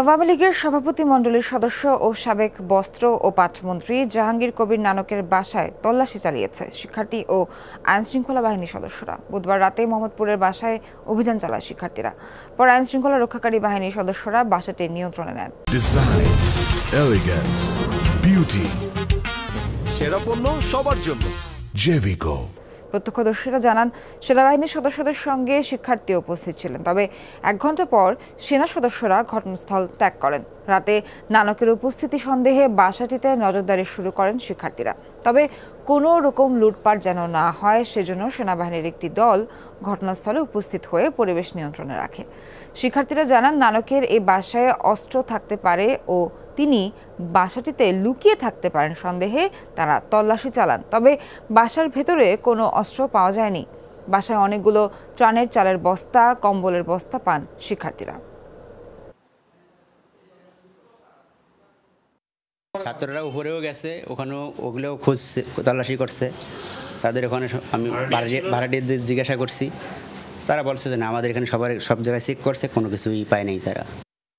আওয়ামী লীগের সভাপতি মণ্ডলীর সদস্য ও সাবেক বস্ত্র ও পাটমন্ত্রী জাহাঙ্গীর কবির নানকের বাসায় তল্লাশি চালিয়েছে শিক্ষার্থী ও আইনশৃঙ্খলা বাহিনীর সদস্যরা বুধবার রাতে মোহাম্মদপুরের বাসায় অভিযান চালায় শিক্ষার্থীরা পরে আইনশৃঙ্খলা রক্ষাকারী বাহিনীর সদস্যরা বাসাটি নিয়ন্ত্রণে নেন সেরা পণ্য সবার জন্য প্রত্যক্ষদর্শীরা জানান সেনাবাহিনীর সদস্যদের সঙ্গে শিক্ষার্থী উপস্থিত ছিলেন তবে এক ঘন্টা পর সেনা সদস্যরা ঘটনাস্থল ত্যাগ করেন রাতে নানকের উপস্থিতি সন্দেহে বাসাটিতে নজরদারি শুরু করেন শিক্ষার্থীরা তবে কোনো রকম লুটপাট যেন না হয় সেজন্য সেনাবাহিনীর একটি দল ঘটনাস্থলে উপস্থিত হয়ে পরিবেশ নিয়ন্ত্রণে রাখে শিক্ষার্থীরা জানান নানকের এই বাসায় অস্ত্র থাকতে পারে ও তিনি বাসাটিতে লুকিয়ে থাকতে পারেন সন্দেহে তারা তল্লাশি চালান তবে বাসার ভেতরে কোনো অস্ত্র পাওয়া যায়নি বাসায় অনেকগুলো ত্রাণের চালের বস্তা কম্বলের বস্তা পান শিক্ষার্থীরা ছাত্ররা উপরেও গেছে ওখানেও ওগুলোও খুঁজছে তল্লাশি করছে তাদের ওখানে আমি ভাড়াটিদের জিজ্ঞাসা করছি তারা বলছে যে না আমাদের এখানে সবার সব জায়গায় চেক করছে কোনো কিছুই পায় নেই তারা